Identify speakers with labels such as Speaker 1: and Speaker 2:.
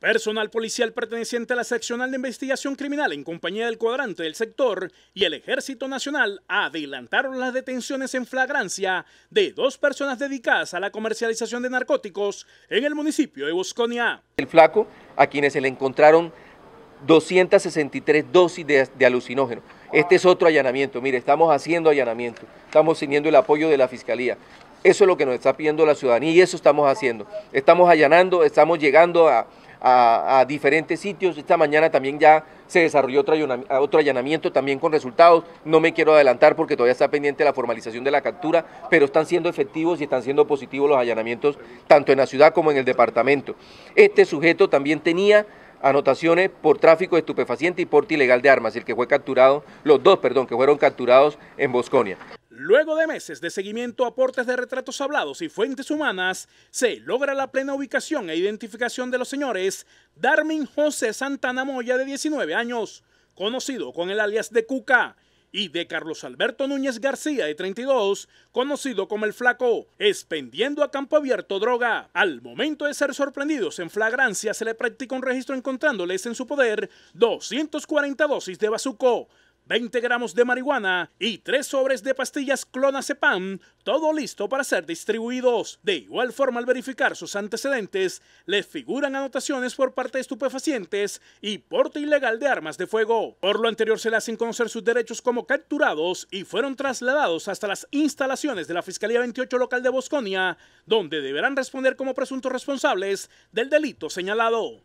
Speaker 1: Personal policial perteneciente a la seccional de investigación criminal en compañía del cuadrante del sector y el Ejército Nacional adelantaron las detenciones en flagrancia de dos personas dedicadas a la comercialización de narcóticos en el municipio de Bosconia.
Speaker 2: El flaco, a quienes se le encontraron 263 dosis de, alucinógeno. Este es otro allanamiento. Mire, estamos haciendo allanamiento. Estamos teniendo el apoyo de la Fiscalía. Eso es lo que nos está pidiendo la ciudadanía y eso estamos haciendo. Estamos allanando, estamos llegando a, a, diferentes sitios. Esta mañana también ya se desarrolló otro, otro allanamiento también con resultados. No me quiero adelantar porque todavía está pendiente la formalización de la captura, pero están siendo efectivos y están siendo positivos los allanamientos tanto en la ciudad como en el departamento. Este sujeto también tenía anotaciones por tráfico de estupefaciente y porte ilegal de armas, el que fue capturado, los dos, perdón, que fueron capturados en Bosconia.
Speaker 1: Luego de meses de seguimiento, aportes de retratos hablados y fuentes humanas, se logra la plena ubicación e identificación de los señores Darmin José Santana Moya, de 19 años, conocido con el alias de Cuca, y de Carlos Alberto Núñez García, de 32, conocido como El Flaco, expendiendo a campo abierto droga. Al momento de ser sorprendidos en flagrancia, se le practica un registro encontrándoles en su poder 240 dosis de bazuco, 20 gramos de marihuana y tres sobres de pastillas clonazepam, todo listo para ser distribuidos. De igual forma, al verificar sus antecedentes, le figuran anotaciones por parte de estupefacientes y porte ilegal de armas de fuego. Por lo anterior, se le hacen conocer sus derechos como capturados y fueron trasladados hasta las instalaciones de la Fiscalía 28 local de Bosconia, donde deberán responder como presuntos responsables del delito señalado.